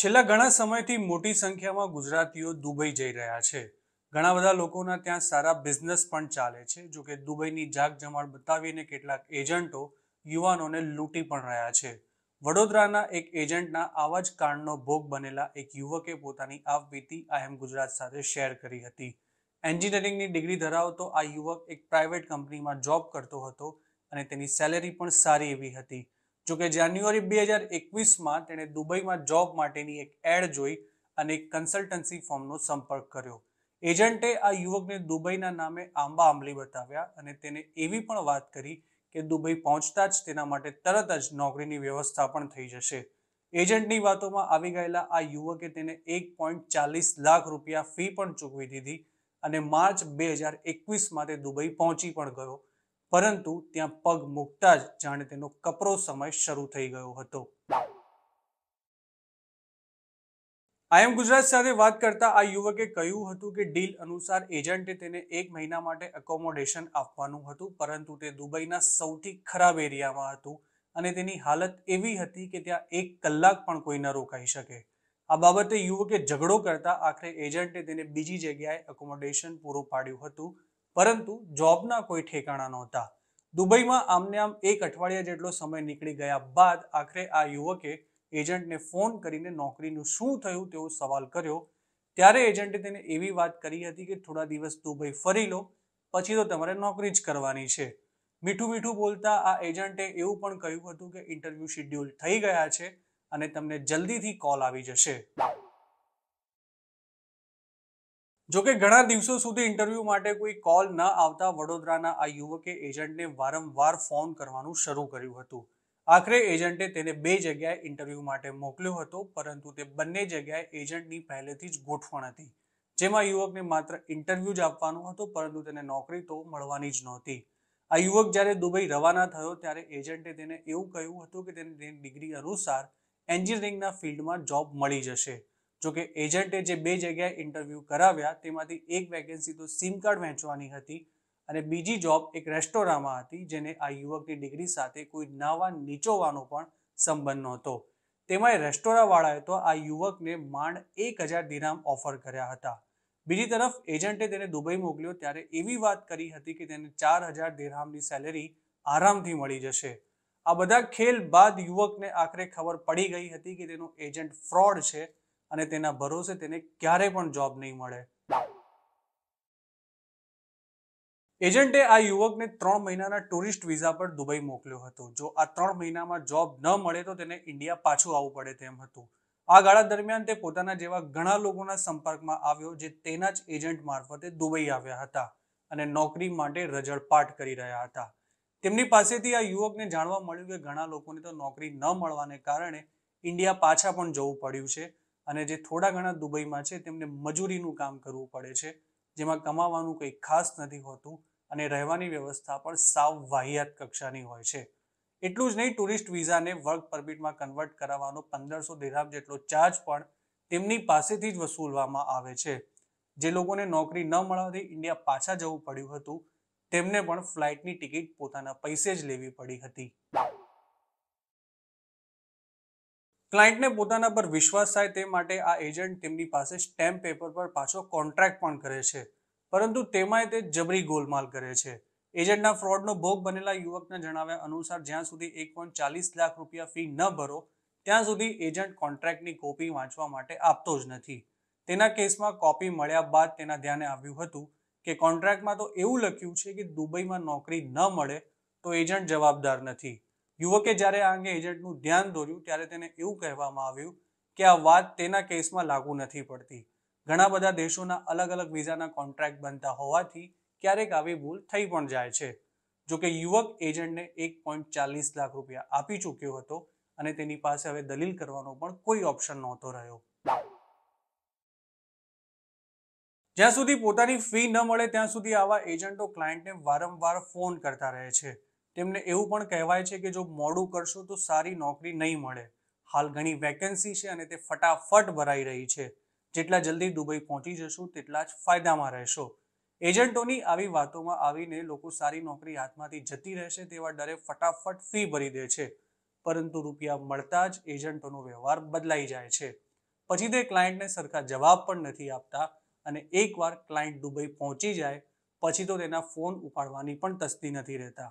છેલ્લા ઘણા સમયથી મોટી સંખ્યામાં ગુજરાતીઓ દુબઈ જઈ રહ્યા છે ઘણા બધા લોકોના ત્યાં સારા બિઝનેસ પણ ચાલે છે જો કે દુબઈની જાગ જમાળ બતાવીને કેટલાક એજન્ટો યુવાનોને લૂંટી પણ રહ્યા છે વડોદરાના એક એજન્ટના આવા જ કાંડનો ભોગ બનેલા એક યુવકે પોતાની આવવીતી આઈએમ ગુજરાત સાથે શેર કરી હતી એન્જિનિયરિંગની ડિગ્રી ધરાવતો આ યુવક એક પ્રાઇવેટ કંપનીમાં જોબ કરતો હતો અને તેની સેલેરી પણ સારી એવી હતી જોકે જાન્યુઆરી બે હજાર એકવીસમાં તેણે દુબઈમાં જોબ માટેની એક એડ જોઈ અને એક કન્સલ્ટન્સી ફોર્મનો સંપર્ક કર્યો એજન્ટે આ યુવકને દુબઈના નામે આંબા આંબલી બતાવ્યા અને તેને એવી પણ વાત કરી કે દુબઈ પહોંચતા જ તેના માટે તરત જ નોકરીની વ્યવસ્થા પણ થઈ જશે એજન્ટની વાતોમાં આવી ગયેલા આ યુવકે તેને એક પોઈન્ટ ચાલીસ લાખ રૂપિયા ફી પણ ચૂકવી દીધી અને માર્ચ બે હજાર એકવીસમાં તે દુબઈ પહોંચી પણ ગયો પરંતુ ત્યાં પગ મૂકતા જ જાણે તેનો કપરો સમય શરૂ થઈ ગયો હતો આઈએમ ગુજરાત સાથે વાત કરતા આ યુવકે કહ્યું હતું કે ડીલ અનુસાર એજન્ટે તેને એક મહિના માટે અકોમોડેશન આપવાનું હતું પરંતુ તે દુબઈના સૌથી ખરાબ એરિયામાં હતું અને તેની હાલત એવી હતી કે ત્યાં એક કલાક પણ કોઈ ન રોકાઈ શકે આ બાબતે યુવકે ઝઘડો કરતા આખરે એજન્ટે તેને બીજી જગ્યાએ અકોમોડેશન પૂરું પાડ્યું હતું પરંતુ જોબના કોઈ ઠેકાણા નહોતા દુબઈમાં આમને આમ એક અઠવાડિયા જેટલો સમય નીકળી ગયા બાદ આખરે આ યુવકે એજન્ટને ફોન કરીને નોકરીનું શું થયું તેવો સવાલ કર્યો ત્યારે એજન્ટે તેને એવી વાત કરી હતી કે થોડા દિવસ દુબઈ ફરી લો પછી તો તમારે નોકરી જ કરવાની છે મીઠું મીઠું બોલતા આ એજન્ટે એવું પણ કહ્યું હતું કે ઇન્ટરવ્યૂ શિડ્યુલ થઈ ગયા છે અને તમને જલ્દીથી કોલ આવી જશે જોકે ઘણા દિવસો સુધી ઇન્ટરવ્યૂ માટે કોઈ કોલ ન આવતા વડોદરાના આ યુવકે એજન્ટને વારંવાર ફોન કરવાનું શરૂ કર્યું હતું આખરે એજન્ટે તેને બે જગ્યાએ ઇન્ટરવ્યૂ માટે મોકલ્યો હતો પરંતુ તે બંને જગ્યાએ એજન્ટની પહેલેથી જ ગોઠવણ હતી જેમાં યુવકને માત્ર ઇન્ટરવ્યૂ જ આપવાનો હતો પરંતુ તેને નોકરી તો મળવાની જ નહોતી આ યુવક જ્યારે દુબઈ રવાના થયો ત્યારે એજન્ટે તેને એવું કહ્યું હતું કે તેને ડિગ્રી અનુસાર એન્જિનિયરિંગના ફિલ્ડમાં જોબ મળી જશે જોકે એજન્ટે જે બે જગ્યાએ ઇન્ટરવ્યૂ કરાવ્યા તેમાંથી એક વેકેન્સી તો સિમ કાર્ડ વહેંચવાની હતી અને બીજી જોબ એક રેસ્ટોરાંમાં હતી જેને આ યુવકની ડિગ્રી સાથે કોઈ નાવા નીચોવાનો પણ સંબંધ નહોતો તેમાં રેસ્ટોરાંવાળાએ તો આ યુવકને માંડ એક હજાર દિનામ ઓફર કર્યા હતા બીજી તરફ એજન્ટે તેને દુબઈ મોકલ્યો ત્યારે એવી વાત કરી હતી કે તેને ચાર હજાર દિરહામની સેલેરી આરામથી મળી જશે આ બધા ખેલ બાદ યુવકને આખરે ખબર પડી ગઈ હતી કે તેનો એજન્ટ ફ્રોડ છે અને તેના ભરોસે તેને ક્યારે પણ જોબ નહીં મળે એજન્ટે આ યુવકને ત્રણ મહિનાના ટુરિસ્ટ વિઝા પર દુબઈ મોકલ્યો હતો જો આ ત્રણ મહિનામાં જોબ ન મળે તો તેને ઇન્ડિયા પાછું આવવું પડે તેમ હતું આ ગાળા દરમિયાન તે પોતાના જેવા ઘણા લોકોના સંપર્કમાં આવ્યો જે તેના જ એજન્ટ મારફતે દુબઈ આવ્યા હતા અને નોકરી માટે રજળપાટ કરી રહ્યા હતા તેમની પાસેથી આ યુવકને જાણવા મળ્યું કે ઘણા લોકોને તો નોકરી ન મળવાને કારણે ઇન્ડિયા પાછા પણ જવું પડ્યું છે અને જે થોડા ઘણા દુબઈમાં છે તેમને મજૂરીનું કામ કરવું પડે છે જેમાં કમાવાનું કંઈ ખાસ નથી હોતું અને રહેવાની વ્યવસ્થા પણ સાવ વાહિયાત કક્ષાની હોય છે એટલું જ નહીં ટુરિસ્ટ વિઝાને વર્ક પરમિટમાં કન્વર્ટ કરાવવાનો પંદરસો દિરહામ જેટલો ચાર્જ પણ તેમની પાસેથી જ વસૂલવામાં આવે છે જે લોકોને નોકરી ન મળવાથી ઇન્ડિયા પાછા જવું પડ્યું હતું તેમને પણ ફ્લાઇટની ટિકિટ પોતાના પૈસે જ લેવી પડી હતી ક્લાયન્ટને પોતાના પર વિશ્વાસ થાય તે માટે આ એજન્ટ તેમની પાસે સ્ટેમ્પ પેપર પર પાછો કોન્ટ્રાક્ટ પણ કરે છે પરંતુ તેમાંય તે જબરી ગોલમાલ કરે છે એજન્ટના ફ્રોડનો ભોગ બનેલા યુવકના જણાવ્યા અનુસાર જ્યાં સુધી એક પોઈન્ટ ચાલીસ લાખ રૂપિયા ફી ન ભરો ત્યાં સુધી એજન્ટ કોન્ટ્રાક્ટની કોપી વાંચવા માટે આપતો જ નથી તેના કેસમાં કોપી મળ્યા બાદ તેના ધ્યાને આવ્યું હતું કે કોન્ટ્રાક્ટમાં તો એવું લખ્યું છે કે દુબઈમાં નોકરી ન મળે તો એજન્ટ જવાબદાર નથી યુવકે જ્યારે આ અંગે એજન્ટનું ધ્યાન દોર્યું ત્યારે તેને એવું કહેવામાં આવ્યું કે આ વાત તેના કેસમાં લાગુ નથી પડતી ઘણા બધા દેશોના અલગ અલગ વિઝાના કોન્ટ્રાક્ટ બનતા હોવાથી ક્યારેક આવી ભૂલ થઈ પણ જાય છે જોકે યુવક એજન્ટને એક પોઈન્ટ ચાલીસ લાખ રૂપિયા આપી ચૂક્યો હતો અને તેની પાસે હવે દલીલ કરવાનો પણ કોઈ ઓપ્શન નહોતો રહ્યો જ્યાં સુધી પોતાની ફી ન મળે ત્યાં સુધી આવા એજન્ટો ક્લાયન્ટને વારંવાર ફોન કરતા રહે છે તેમને એવું પણ કહેવાય છે કે જો મોડું કરશો તો સારી નોકરી નહીં મળે હાલ ઘણી વેકેન્સી છે અને તે ફટાફટ ભરાઈ રહી છે જેટલા જલ્દી દુબઈ પહોંચી જશો તેટલા જ ફાયદામાં રહેશો એજન્ટોની આવી વાતોમાં આવીને લોકો સારી નોકરી હાથમાંથી જતી રહેશે તેવા ડરે ફટાફટ ફી ભરી દે છે પરંતુ રૂપિયા મળતા જ એજન્ટોનો વ્યવહાર બદલાઈ જાય છે પછી તે ક્લાયન્ટને સરખા જવાબ પણ નથી આપતા અને એકવાર ક્લાયન્ટ દુબઈ પહોંચી જાય પછી તો તેના ફોન ઉપાડવાની પણ તસ્દી નથી રહેતા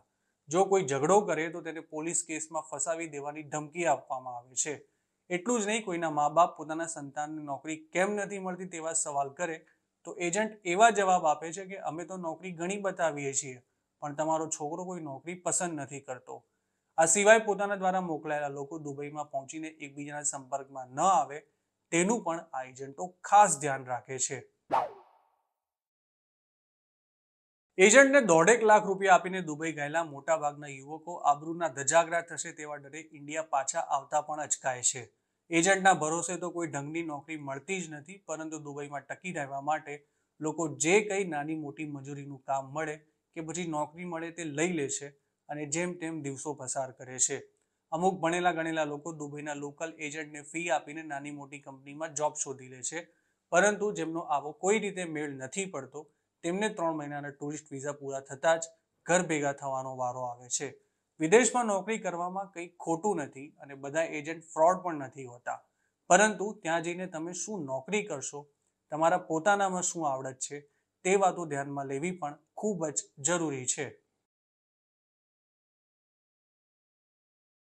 જો કોઈ ઝઘડો કરે તો તેને પોલીસ કેસમાં ફસાવી દેવાની ધમકી આપવામાં આવે છે એટલું જ નહીં કોઈના મા બાપ પોતાના સંતાનને નોકરી કેમ નથી મળતી તેવા સવાલ કરે તો એજન્ટ એવા જવાબ આપે છે કે અમે તો નોકરી ઘણી બતાવીએ છીએ પણ તમારો છોકરો કોઈ નોકરી પસંદ નથી કરતો આ સિવાય પોતાના દ્વારા મોકલાયેલા લોકો દુબઈમાં પહોંચીને એકબીજાના સંપર્કમાં ન આવે તેનું પણ આ એજન્ટો ખાસ ધ્યાન રાખે છે એજન્ટને દોઢેક લાખ રૂપિયા આપીને દુબઈ ગયેલા મોટાભાગના યુવકો આબરૂના ધજાગરા થશે તેવા ડરે ઇન્ડિયા પાછા આવતા પણ અચકાય છે એજન્ટના ભરોસે તો કોઈ ઢંગની નોકરી મળતી જ નથી પરંતુ દુબઈમાં ટકી રહેવા માટે લોકો જે કંઈ નાની મોટી મજૂરીનું કામ મળે કે પછી નોકરી મળે તે લઈ લે છે અને જેમ તેમ દિવસો પસાર કરે છે અમુક ભણેલા ગણેલા લોકો દુબઈના લોકલ એજન્ટને ફી આપીને નાની મોટી કંપનીમાં જોબ શોધી લે છે પરંતુ જેમનો આવો કોઈ રીતે મેળ નથી પડતો તેમને ત્રણ મહિનાના ટુરિસ્ટ વિઝા પૂરા થતાં જ ઘર ભેગા થવાનો વારો આવે છે વિદેશમાં નોકરી કરવામાં કંઈ ખોટું નથી અને બધા એજન્ટ ફ્રોડ પણ નથી હોતા પરંતુ ત્યાં જઈને તમે શું નોકરી કરશો તમારા પોતાનામાં શું આવડત છે તે વાતો ધ્યાનમાં લેવી પણ ખૂબ જ જરૂરી છે